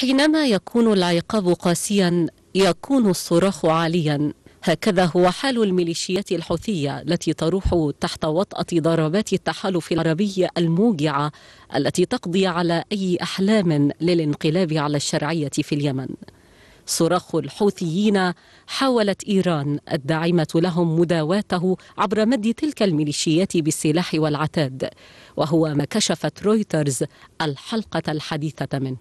حينما يكون العقاب قاسيا يكون الصراخ عاليا هكذا هو حال الميليشيات الحوثية التي تروح تحت وطأة ضربات التحالف العربي الموجعة التي تقضي على أي أحلام للانقلاب على الشرعية في اليمن صراخ الحوثيين حاولت إيران الداعمة لهم مداواته عبر مد تلك الميليشيات بالسلاح والعتاد وهو ما كشفت رويترز الحلقة الحديثة منه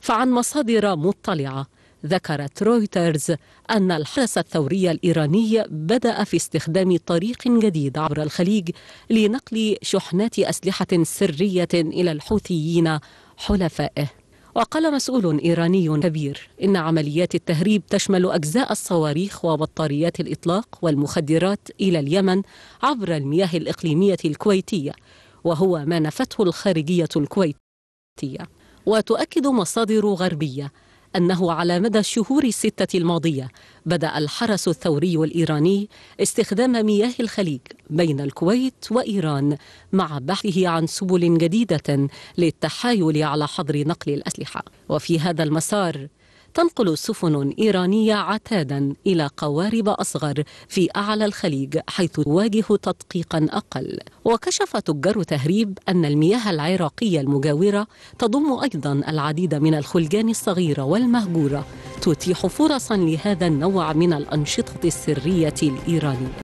فعن مصادر مطلعة ذكرت رويترز أن الحرس الثوري الإيراني بدأ في استخدام طريق جديد عبر الخليج لنقل شحنات أسلحة سرية إلى الحوثيين حلفائه وقال مسؤول إيراني كبير إن عمليات التهريب تشمل أجزاء الصواريخ وبطاريات الإطلاق والمخدرات إلى اليمن عبر المياه الإقليمية الكويتية وهو ما نفته الخارجية الكويتية وتؤكد مصادر غربية أنه على مدى الشهور الستة الماضية بدأ الحرس الثوري الإيراني استخدام مياه الخليج بين الكويت وإيران مع بحثه عن سبل جديدة للتحايل على حظر نقل الأسلحة وفي هذا المسار تنقل سفن إيرانية عتادا إلى قوارب أصغر في أعلى الخليج حيث تواجه تدقيقا أقل وكشف تجار تهريب أن المياه العراقية المجاورة تضم أيضا العديد من الخلجان الصغيرة والمهجورة تتيح فرصا لهذا النوع من الأنشطة السرية الإيرانية